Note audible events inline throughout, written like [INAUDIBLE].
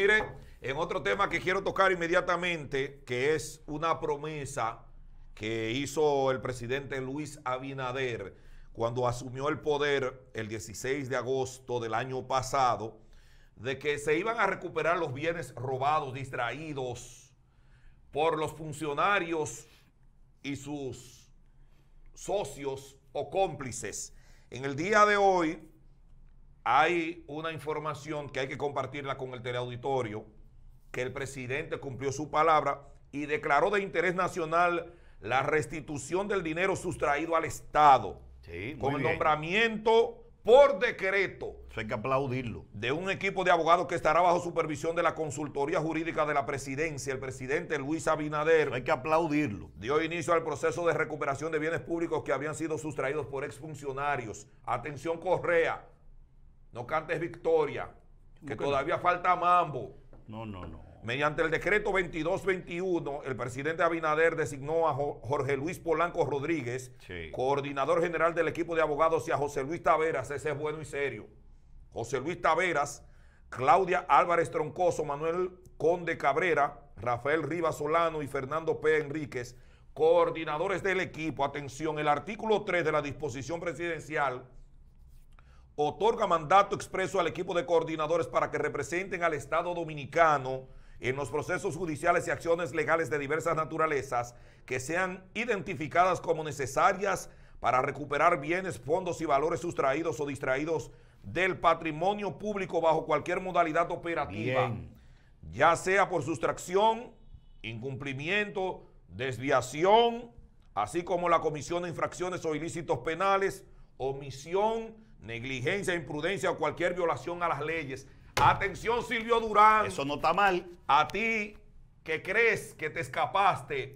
Mire, en otro tema que quiero tocar inmediatamente, que es una promesa que hizo el presidente Luis Abinader cuando asumió el poder el 16 de agosto del año pasado, de que se iban a recuperar los bienes robados, distraídos por los funcionarios y sus socios o cómplices. En el día de hoy, hay una información que hay que compartirla con el teleauditorio, que el presidente cumplió su palabra y declaró de interés nacional la restitución del dinero sustraído al Estado, con el nombramiento por decreto. Eso hay que aplaudirlo. De un equipo de abogados que estará bajo supervisión de la consultoría jurídica de la presidencia, el presidente Luis Abinader. hay que aplaudirlo. Dio inicio al proceso de recuperación de bienes públicos que habían sido sustraídos por exfuncionarios. Atención, Correa no cantes victoria, que todavía falta mambo. No, no, no. Mediante el decreto 2221, el presidente Abinader designó a Jorge Luis Polanco Rodríguez, coordinador general del equipo de abogados, y a José Luis Taveras, ese es bueno y serio. José Luis Taveras, Claudia Álvarez Troncoso, Manuel Conde Cabrera, Rafael Rivas Solano y Fernando P. Enríquez, coordinadores del equipo. Atención, el artículo 3 de la disposición presidencial otorga mandato expreso al equipo de coordinadores para que representen al Estado Dominicano en los procesos judiciales y acciones legales de diversas naturalezas que sean identificadas como necesarias para recuperar bienes, fondos y valores sustraídos o distraídos del patrimonio público bajo cualquier modalidad operativa, ya sea por sustracción, incumplimiento, desviación, así como la comisión de infracciones o ilícitos penales, omisión, negligencia, imprudencia o cualquier violación a las leyes. Atención, Silvio Durán. Eso no está mal. A ti que crees que te escapaste.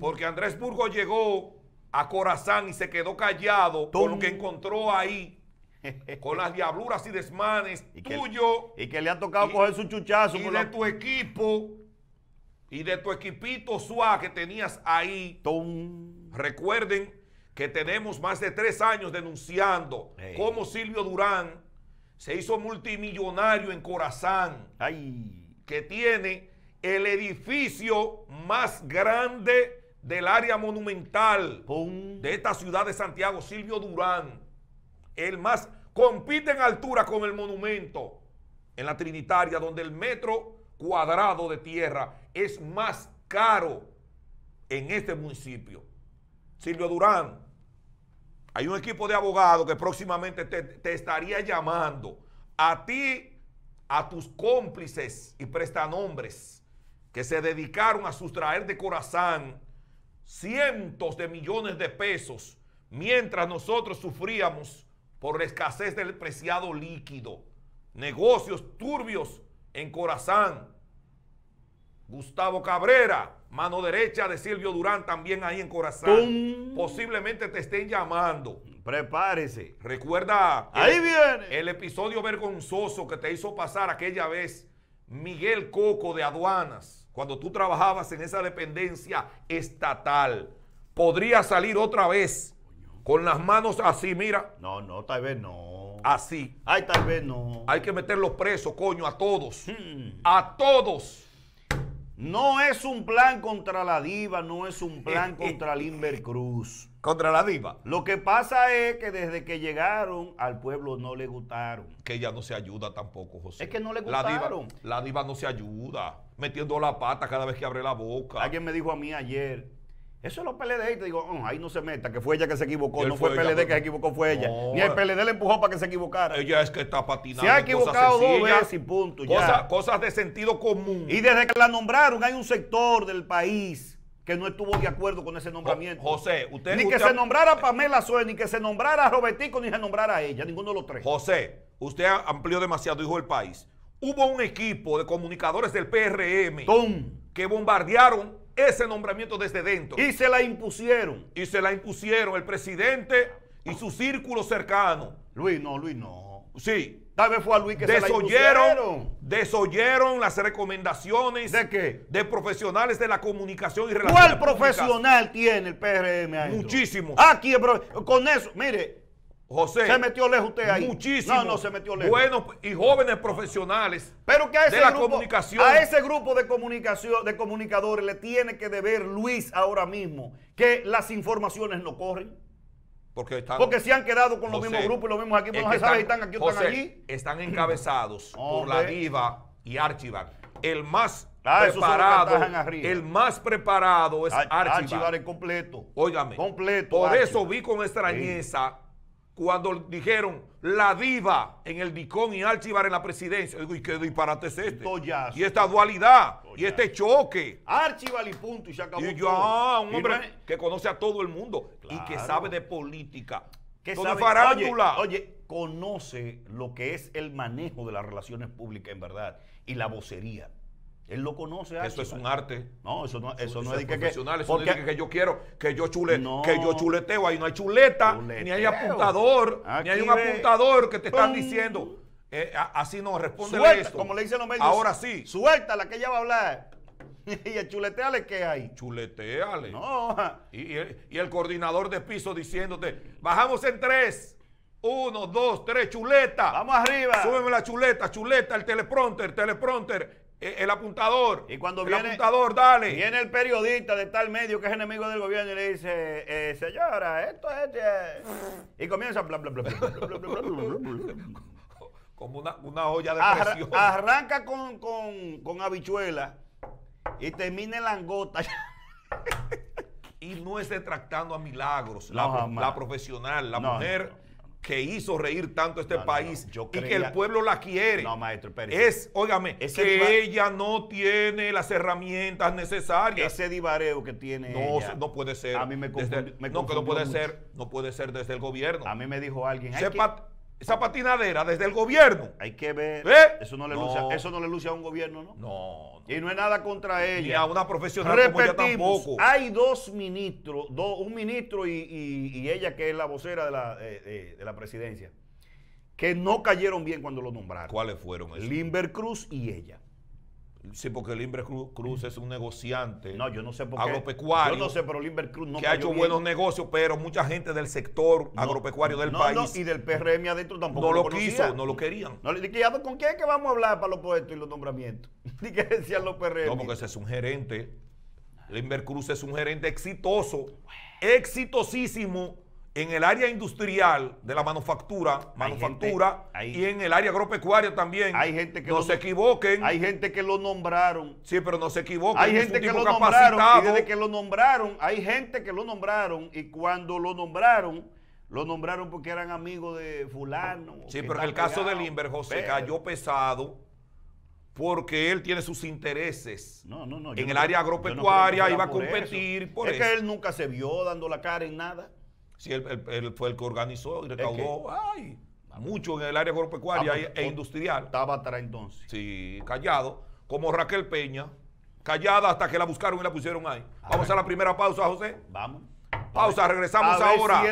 Porque Andrés Burgo llegó a Corazán y se quedó callado con lo que encontró ahí. [LAUGHS] con las diabluras y desmanes y que, tuyo. Y que le han tocado coger su chuchazo. Y de tu equipo. Y de tu equipito SUA que tenías ahí. Recuerden que tenemos más de tres años denunciando cómo Silvio Durán se hizo multimillonario en Corazán, que tiene el edificio más grande del área monumental de esta ciudad de Santiago, Silvio Durán. El más compite en altura con el monumento en la Trinitaria, donde el metro cuadrado de tierra es más caro en este municipio. Silvio Durán, hay un equipo de abogados que próximamente te, estaría llamando a ti, a tus cómplices y prestanombres que se dedicaron a sustraer de Corazán cientos de millones de pesos mientras nosotros sufríamos por la escasez del preciado líquido. Negocios turbios en Corazán Gustavo Cabrera, mano derecha de Silvio Durán, también ahí en Corazón. Posiblemente te estén llamando. Prepárese. Recuerda. Ahí el, El episodio vergonzoso que te hizo pasar aquella vez Miguel Coco de Aduanas, cuando tú trabajabas en esa dependencia estatal. Podría salir otra vez con las manos así, mira. No, no, tal vez no. Así. Ay, tal vez no. Hay que meterlos presos, coño, a todos. Hmm. A todos. No es un plan contra la diva, no es un plan [LAUGHS] contra Limber Cruz. Contra la diva. Lo que pasa es que desde que llegaron al pueblo no le gustaron. Que ella no se ayuda tampoco, José. Es que no le gustaron. la diva no se ayuda, metiendo la pata cada vez que abre la boca. Alguien me dijo a mí ayer, eso es lo PLD y te digo, oh, ahí no se meta, que fue ella que se equivocó, no fue el PLD que se equivocó, fue ella. Ni el PLD le empujó para que se equivocara. Ella es que está patinando. Se ha equivocado cosas dos punto. Cosas de sentido común. Y desde que la nombraron, hay un sector del país que no estuvo de acuerdo con ese nombramiento. José, usted. Ni que se nombrara Pamela Suez, ni que se nombrara Robertico, ni se nombrara a ella, ninguno de los tres. José, usted amplió demasiado, dijo el país. Hubo un equipo de comunicadores del PRM que bombardearon ese nombramiento desde dentro. Y se la impusieron. Y se la impusieron el presidente y su círculo cercano. Luis, no, Luis, no. Sí. Tal vez fue a Luis que se la impusieron. Desoyeron las recomendaciones. ¿De qué? De profesionales de la comunicación y relaciones ¿Cuál profesional tiene el PRM ahí? Muchísimo. Aquí, con eso, mire, José. Se metió lejos usted ahí. Muchísimo. No, no, se metió lejos. y jóvenes profesionales. Pero que a ese, grupo, la comunicación, a ese grupo de comunicación, de comunicadores le tiene que deber Luis ahora mismo que las informaciones no corren. Porque, están, porque se han quedado con los mismos grupos y los mismos equipos. están aquí están encabezados [CLEARS THROAT] por la diva y Archivar. El más ah, preparado, el más preparado es Archivar. Archivar es completo. Óigame. Completo. Por eso vi con extrañeza cuando dijeron la diva en el Dicón y Archivar en la presidencia. Digo, ¿y qué disparate es este? y esta dualidad, y este choque. Archival y punto, y se acabó. Y yo, ah, un hombre que conoce a todo el mundo y que sabe de política. Que sabe, farándula. oye, conoce lo que es el manejo de las relaciones públicas en verdad y la vocería. Él lo conoce. Eso es un arte. No, eso no, eso, no es, que, eso no que yo quiero, que yo chule, que yo chuleteo. Ahí no hay chuleta, ni hay apuntador, ni hay un apuntador que te están diciendo. Eh, así no, responde esto. Como le dicen los medios. Ahora sí. Suéltala que ella va a hablar. [LAUGHS] y el chuleteale que hay. Chuleteale. No. Y, el, y el coordinador de piso diciéndote, bajamos en tres. Uno, dos, tres, chuleta. Vamos arriba. Súbeme la chuleta, chuleta, el teleprompter, teleprompter el apuntador. Y cuando el viene, apuntador, dale. Viene el periodista de tal medio que es enemigo del gobierno y le dice, señora, esto es. Y comienza Como una, una, olla de presión. Arranca con, con, con habichuela y termina en angota y no es detractando a Milagros, la, la, profesional, la mujer que hizo reír tanto este país y que el pueblo la quiere. No, maestro, Es, óigame, que ella no tiene las herramientas necesarias. Ese divareo que tiene No, ella, no puede ser. A mí me, No, que no puede ser, no puede ser desde el gobierno. A mí me dijo alguien, Sepa esa patinadera desde el gobierno. Hay que ver. Eso, no le Luce, eso no le luce a un gobierno, ¿no? No. y no es nada contra ella. Ni a una profesional tampoco. Hay dos ministros, un ministro y, ella que es la vocera eh, eh, de la, presidencia, que no cayeron bien cuando lo nombraron. ¿Cuáles fueron? Esos? Limber Cruz y ella. Sí, porque Limber Cruz, es un negociante. No, yo no sé por qué. Agropecuario. Yo no sé, pero Limber Cruz no Que ha hecho buenos negocios, pero mucha gente del sector agropecuario del país. No, y del PRM adentro tampoco. lo, quiso, no lo querían. ¿Con quién es que vamos a hablar para los puestos y los nombramientos? ¿Y [LAUGHS] qué decían los PRM? No, porque ese es un gerente. Limber Cruz es un gerente exitoso, exitosísimo en el área industrial de la manufactura, manufactura y en el área agropecuaria también. Hay gente que no se equivoquen. Hay gente que lo nombraron. Sí, pero no se equivoquen. Hay gente que lo nombraron. desde que lo nombraron, hay gente que lo nombraron y cuando lo nombraron, lo nombraron porque eran amigos de fulano. Sí, pero el caso de Limber, José cayó pesado porque él tiene sus intereses no, no, no, en el área agropecuaria, iba a competir. es que él nunca se vio dando la cara en nada si él, fue el que organizó y recaudó ay, mucho en el área agropecuaria ah, pues, e industrial. Estaba atrás entonces. Sí, callado. Como Raquel Peña, callada hasta que la buscaron y la pusieron ahí. Vamos a la primera pausa, José. Vamos. Pausa, regresamos ahora.